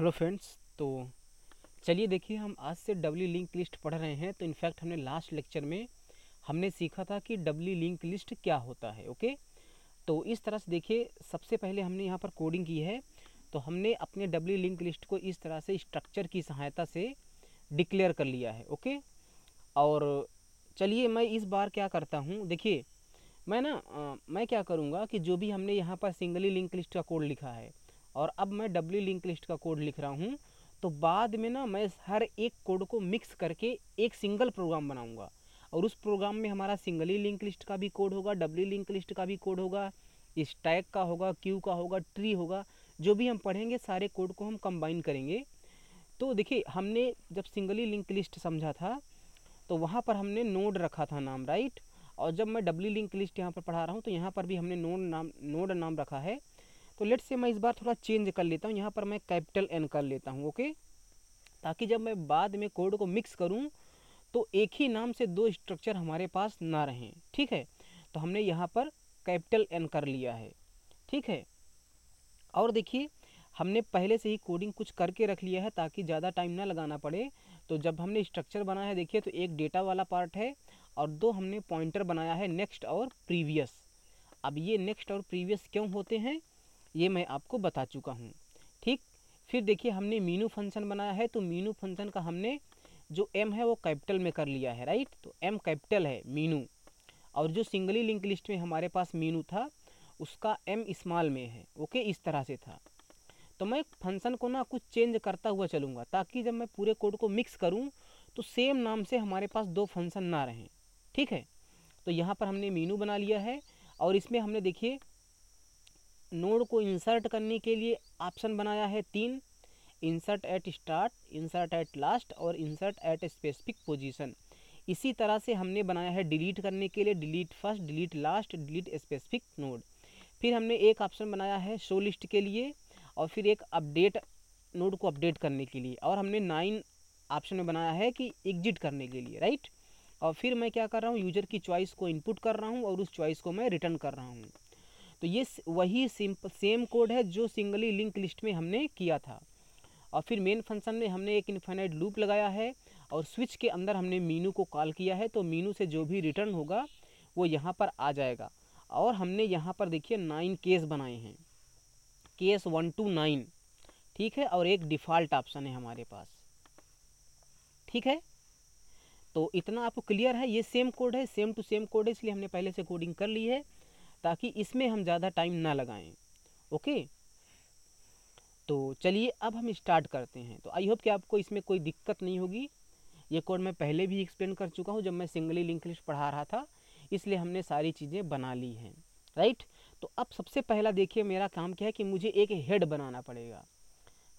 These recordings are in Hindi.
हेलो फ्रेंड्स तो चलिए देखिए हम आज से डब्ल्यू लिंक लिस्ट पढ़ रहे हैं तो इनफैक्ट हमने लास्ट लेक्चर में हमने सीखा था कि डब्ल्यू लिंक लिस्ट क्या होता है ओके तो इस तरह से देखिए सबसे पहले हमने यहाँ पर कोडिंग की है तो हमने अपने डब्ल्यू लिंक लिस्ट को इस तरह से स्ट्रक्चर की सहायता से डिक्लेयर कर लिया है ओके और चलिए मैं इस बार क्या करता हूँ देखिए मैं ना मैं क्या करूँगा कि जो भी हमने यहाँ पर सिंगली लिंक लिस्ट का कोड लिखा है और अब मैं डब्ल्यू लिंक लिस्ट का कोड लिख रहा हूँ तो बाद में ना मैं हर एक कोड को मिक्स करके एक सिंगल प्रोग्राम बनाऊँगा और उस प्रोग्राम में हमारा सिंगली लिंक लिस्ट का भी कोड होगा डब्ल्यू लिंक लिस्ट का भी कोड होगा स्टैक का होगा क्यू का होगा ट्री होगा जो भी हम पढ़ेंगे सारे कोड को हम कंबाइन करेंगे तो देखिए हमने जब सिंगली लिंक लिस्ट समझा था तो वहाँ पर हमने नोड रखा था नाम राइट और जब मैं डब्ल्यू लिंक लिस्ट यहाँ पर पढ़ा रहा हूँ तो यहाँ पर भी हमने नोड नाम नोड नाम रखा है तो लेट से मैं इस बार थोड़ा चेंज कर लेता हूँ यहाँ पर मैं कैपिटल एन कर लेता हूँ ओके ताकि जब मैं बाद में कोड को मिक्स करूँ तो एक ही नाम से दो स्ट्रक्चर हमारे पास ना रहें ठीक है तो हमने यहाँ पर कैपिटल एन कर लिया है ठीक है और देखिए हमने पहले से ही कोडिंग कुछ करके रख लिया है ताकि ज़्यादा टाइम ना लगाना पड़े तो जब हमने स्ट्रक्चर बनाया है देखिए तो एक डेटा वाला पार्ट है और दो हमने पॉइंटर बनाया है नेक्स्ट और प्रीवियस अब ये नेक्स्ट और प्रीवियस क्यों होते हैं ये मैं आपको बता चुका हूँ ठीक फिर देखिए हमने मीनू फंक्शन बनाया है तो मीनू फंक्शन का हमने जो एम है वो कैपिटल में कर लिया है राइट तो एम कैपिटल है मीनू और जो सिंगली लिंक लिस्ट में हमारे पास मीनू था उसका एम इस्माल में है ओके इस तरह से था तो मैं फंक्शन को ना कुछ चेंज करता हुआ चलूँगा ताकि जब मैं पूरे कोड को मिक्स करूँ तो सेम नाम से हमारे पास दो फंक्शन ना रहें ठीक है तो यहाँ पर हमने मीनू बना लिया है और इसमें हमने देखिए नोड को इंसर्ट करने के लिए ऑप्शन बनाया है तीन insert at start insert at last और इंसर्ट एट स्पेसिफिक पोजीशन इसी तरह से हमने बनाया है डिलीट करने के लिए delete first delete last delete specific node फिर हमने एक ऑप्शन बनाया है शो लिस्ट के लिए और फिर एक अपडेट नोड को अपडेट करने के लिए और हमने नाइन ऑप्शन में बनाया है कि एग्जिट करने के लिए राइट और फिर मैं क्या कर रहा हूँ यूज़र की चॉइस को इनपुट कर रहा हूँ और उस चॉइस को मैं रिटर्न कर रहा हूँ तो ये वही सिंपल सेम कोड है जो सिंगली लिंक लिस्ट में हमने किया था और फिर मेन फंक्शन में हमने एक इन्फाइनाइट लूप लगाया है और स्विच के अंदर हमने मीनू को कॉल किया है तो मीनू से जो भी रिटर्न होगा वो यहाँ पर आ जाएगा और हमने यहाँ पर देखिए नाइन केस बनाए हैं केस वन टू नाइन ठीक है और एक डिफ़ॉल्ट ऑप्शन है हमारे पास ठीक है तो इतना आपको क्लियर है ये सेम कोड है सेम टू सेम कोड है इसलिए हमने पहले से कोडिंग कर ली है ताकि इसमें हम ज़्यादा टाइम ना लगाएं ओके तो चलिए अब हम स्टार्ट करते हैं तो आई होप कि आपको इसमें कोई दिक्कत नहीं होगी ये कोड मैं पहले भी एक्सप्लेन कर चुका हूँ जब मैं सिंगली लिंक लिस्ट पढ़ा रहा था इसलिए हमने सारी चीज़ें बना ली हैं राइट तो अब सबसे पहला देखिए मेरा काम क्या है कि मुझे एक हेड बनाना पड़ेगा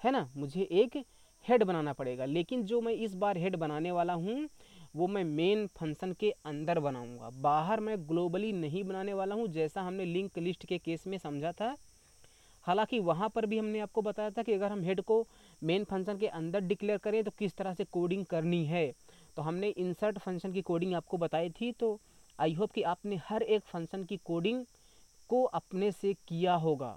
है ना मुझे एक हेड बनाना पड़ेगा लेकिन जो मैं इस बार हेड बनाने वाला हूँ वो मैं मेन फंक्शन के अंदर बनाऊँगा बाहर मैं ग्लोबली नहीं बनाने वाला हूँ जैसा हमने लिंक लिस्ट के केस में समझा था हालांकि वहाँ पर भी हमने आपको बताया था कि अगर हम हेड को मेन फंक्शन के अंदर डिक्लेयर करें तो किस तरह से कोडिंग करनी है तो हमने इंसर्ट फंक्शन की कोडिंग आपको बताई थी तो आई होप कि आपने हर एक फंक्शन की कोडिंग को अपने से किया होगा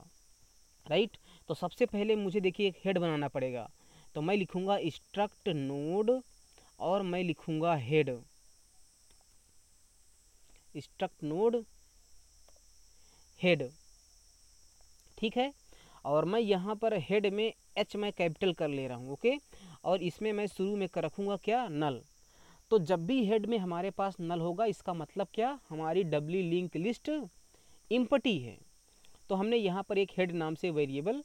राइट तो सबसे पहले मुझे देखिए एक हेड बनाना पड़ेगा तो मैं लिखूँगा स्ट्रक्ट नोड और मैं लिखूंगा हेड स्ट्रक्ट नोड हेड ठीक है और मैं यहाँ पर हेड में एच मैं कैपिटल कर ले रहा हूँ ओके और इसमें मैं शुरू में कर रखूँगा क्या नल तो जब भी हेड में हमारे पास नल होगा इसका मतलब क्या हमारी डब्ली लिंक लिस्ट इम्पटी है तो हमने यहाँ पर एक हेड नाम से वेरिएबल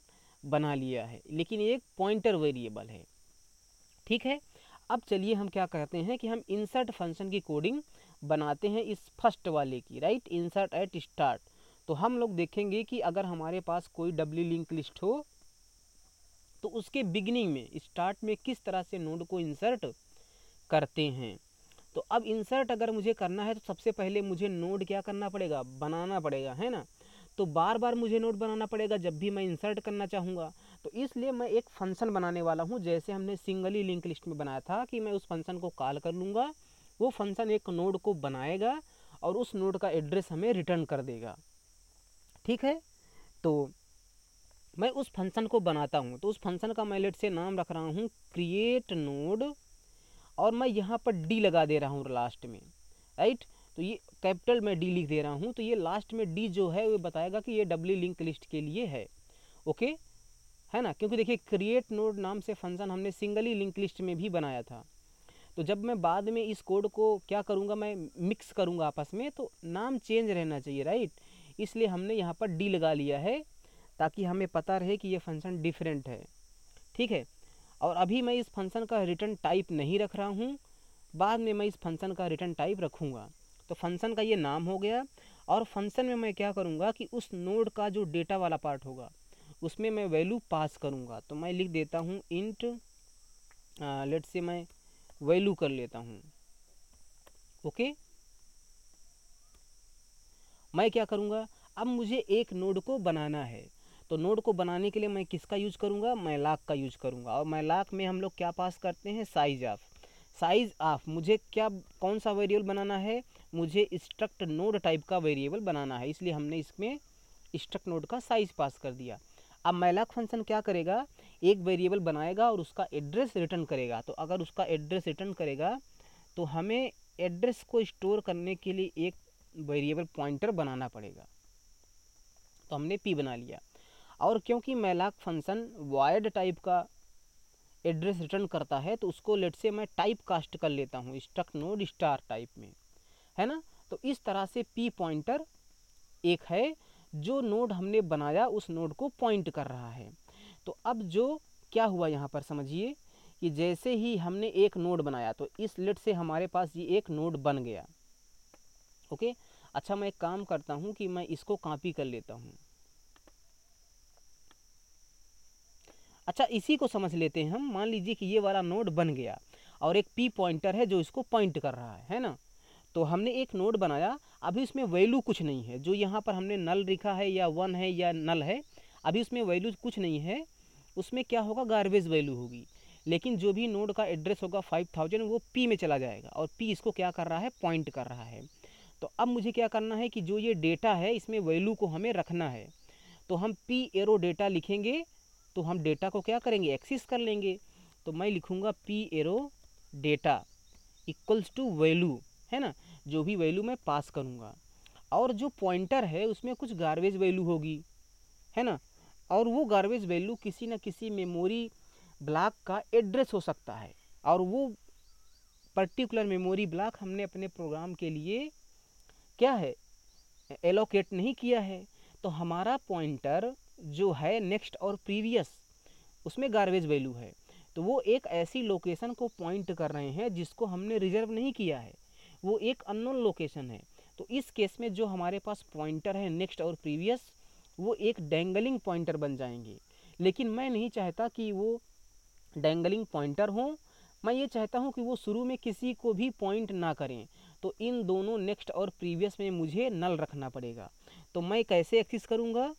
बना लिया है लेकिन ये एक पॉइंटर वेरिएबल है ठीक है अब चलिए हम क्या कहते हैं कि हम इंसर्ट फंक्शन की कोडिंग बनाते हैं इस फर्स्ट वाले की राइट इंसर्ट एट स्टार्ट तो हम लोग देखेंगे कि अगर हमारे पास कोई डब्ल्यू लिंक लिस्ट हो तो उसके बिगनिंग में स्टार्ट में किस तरह से नोड को इंसर्ट करते हैं तो अब इंसर्ट अगर मुझे करना है तो सबसे पहले मुझे नोड क्या करना पड़ेगा बनाना पड़ेगा है ना तो बार बार मुझे नोड बनाना पड़ेगा जब भी मैं इंसर्ट करना चाहूँगा तो इसलिए मैं एक फंक्शन बनाने वाला हूँ जैसे हमने सिंगली लिंक लिस्ट में बनाया था कि मैं उस फंक्शन को कॉल कर लूँगा वो फंक्शन एक नोड को बनाएगा और उस नोड का एड्रेस हमें रिटर्न कर देगा ठीक है तो मैं उस फंक्शन को बनाता हूँ तो उस फंक्शन का मैं लेट से नाम रख रहा हूँ क्रिएट नोड और मैं यहाँ पर डी लगा दे रहा हूँ लास्ट में राइट तो ये कैपिटल में डी लिख दे रहा हूँ तो ये लास्ट में डी जो है वो बताएगा कि ये डब्ल्यू लिंक लिस्ट के लिए है ओके है ना क्योंकि देखिए क्रिएट नोड नाम से फंक्शन हमने सिंगली लिंक लिस्ट में भी बनाया था तो जब मैं बाद में इस कोड को क्या करूँगा मैं मिक्स करूँगा आपस में तो नाम चेंज रहना चाहिए राइट इसलिए हमने यहाँ पर डी लगा लिया है ताकि हमें पता रहे कि ये फंक्शन डिफरेंट है ठीक है और अभी मैं इस फंक्शन का रिटर्न टाइप नहीं रख रहा हूँ बाद में मैं इस फंक्शन का रिटर्न टाइप रखूँगा तो फंक्शन का ये नाम हो गया और फंक्शन में मैं क्या करूँगा कि उस नोड का जो डेटा वाला पार्ट होगा उसमें मैं वैल्यू पास करूँगा तो मैं लिख देता हूँ इंट लेट से मैं वैल्यू कर लेता हूँ ओके मैं क्या करूँगा अब मुझे एक नोड को बनाना है तो नोड को बनाने के लिए मैं किसका यूज करूँगा मैं लाख का यूज करूँगा और मैं लाख में हम लोग क्या पास करते हैं साइज ऑफ साइज ऑफ मुझे क्या कौन सा वेरिएबल बनाना है मुझे स्ट्रक्ट नोड टाइप का वेरिएबल बनाना है इसलिए हमने इसमें स्ट्रक्ट नोड का साइज पास कर दिया अब मैलाक फंक्शन क्या करेगा एक वेरिएबल बनाएगा और उसका एड्रेस रिटर्न करेगा तो अगर उसका एड्रेस रिटर्न करेगा तो हमें एड्रेस को स्टोर करने के लिए एक वेरिएबल पॉइंटर बनाना पड़ेगा तो हमने पी बना लिया और क्योंकि मैलाक फंक्शन वायर्ड टाइप का एड्रेस रिटर्न करता है तो उसको लेट से मैं टाइप कास्ट कर लेता हूँ स्ट्रक नोड स्टार टाइप में है ना तो इस तरह से पी पॉइंटर एक है जो नोड हमने बनाया उस नोड को पॉइंट कर रहा है तो अब जो क्या हुआ यहाँ पर समझिए कि जैसे ही हमने एक नोड बनाया तो इस लेट से हमारे पास ये एक नोड बन गया ओके अच्छा मैं एक काम करता हूँ कि मैं इसको कॉपी कर लेता हूँ अच्छा इसी को समझ लेते हैं हम मान लीजिए कि ये वाला नोड बन गया और एक पी पॉइंटर है जो इसको पॉइंट कर रहा है है ना तो हमने एक नोड बनाया अभी उसमें वैल्यू कुछ नहीं है जो यहाँ पर हमने नल लिखा है या वन है या नल है अभी उसमें वैल्यू कुछ नहीं है उसमें क्या होगा गार्बेज वैल्यू होगी लेकिन जो भी नोड का एड्रेस होगा फाइव थाउजेंड वो पी में चला जाएगा और पी इसको क्या कर रहा है पॉइंट कर रहा है तो अब मुझे क्या करना है कि जो ये डेटा है इसमें वैल्यू को हमें रखना है तो हम पी एरो डेटा लिखेंगे तो हम डेटा को क्या करेंगे एक्सेस कर लेंगे तो मैं लिखूँगा P arrow data equals to value है ना जो भी वैल्यू मैं पास करूँगा और जो पॉइंटर है उसमें कुछ गार्बेज वैल्यू होगी है ना और वो गार्बेज वैल्यू किसी न किसी मेमोरी ब्लॉक का एड्रेस हो सकता है और वो पर्टिकुलर मेमोरी ब्लॉक हमने अपने प्रोग्राम के लिए क्या है एलोकेट नहीं किया है तो हमारा पॉइंटर जो है नेक्स्ट और प्रीवियस उसमें गार्बेज वैल्यू है तो वो एक ऐसी लोकेशन को पॉइंट कर रहे हैं जिसको हमने रिजर्व नहीं किया है वो एक अननोन लोकेशन है तो इस केस में जो हमारे पास पॉइंटर है नेक्स्ट और प्रीवियस वो एक डेंगलिंग पॉइंटर बन जाएंगे लेकिन मैं नहीं चाहता कि वो डेंगलिंग पॉइंटर हों मैं ये चाहता हूँ कि वो शुरू में किसी को भी पॉइंट ना करें तो इन दोनों नेक्स्ट और प्रीवियस में मुझे नल रखना पड़ेगा तो मैं कैसे एक्सिस करूँगा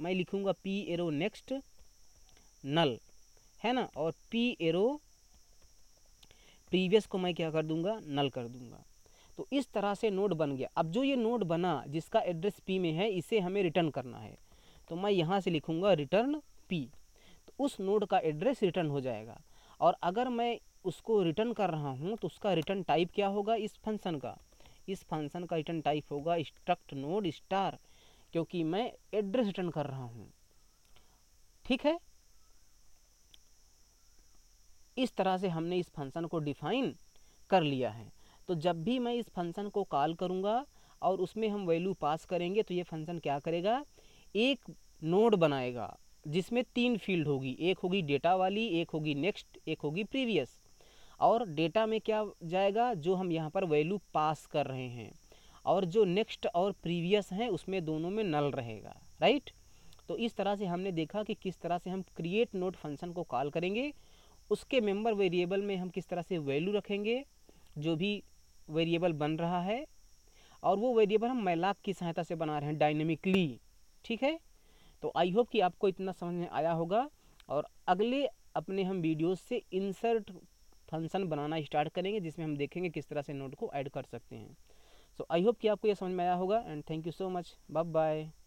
मैं लिखूँगा पी एरो नेक्स्ट नल है ना और पी एरो प्रीवियस को मैं क्या कर दूंगा नल कर दूंगा तो इस तरह से नोड बन गया अब जो ये नोड बना जिसका एड्रेस पी में है इसे हमें रिटर्न करना है तो मैं यहाँ से लिखूँगा रिटर्न पी तो उस नोड का एड्रेस रिटर्न हो जाएगा और अगर मैं उसको रिटर्न कर रहा हूँ तो उसका रिटर्न टाइप क्या होगा इस फंक्शन का इस फंक्शन का रिटर्न टाइप होगा स्ट्रक्ट नोड स्टार क्योंकि मैं एड्रेस रिटर्न कर रहा हूँ ठीक है इस तरह से हमने इस फंक्शन को डिफाइन कर लिया है तो जब भी मैं इस फंक्शन को कॉल करूँगा और उसमें हम वैल्यू पास करेंगे तो ये फंक्शन क्या करेगा एक नोड बनाएगा जिसमें तीन फील्ड होगी एक होगी डेटा वाली एक होगी नेक्स्ट एक होगी प्रीवियस और डेटा में क्या जाएगा जो हम यहाँ पर वैल्यू पास कर रहे हैं और जो नेक्स्ट और प्रीवियस हैं उसमें दोनों में नल रहेगा राइट तो इस तरह से हमने देखा कि किस तरह से हम क्रिएट नोट फंक्शन को कॉल करेंगे उसके मेंबर वेरिएबल में हम किस तरह से वैल्यू रखेंगे जो भी वेरिएबल बन रहा है और वो वेरिएबल हम मैलाक की सहायता से बना रहे हैं डायनेमिकली ठीक है तो आई होप कि आपको इतना समझ में आया होगा और अगले अपने हम वीडियोस से इंसर्ट फंक्शन बनाना स्टार्ट करेंगे जिसमें हम देखेंगे किस तरह से नोट को ऐड कर सकते हैं सो आई होप कि आपको यह समझ में आया होगा and thank you so much bye bye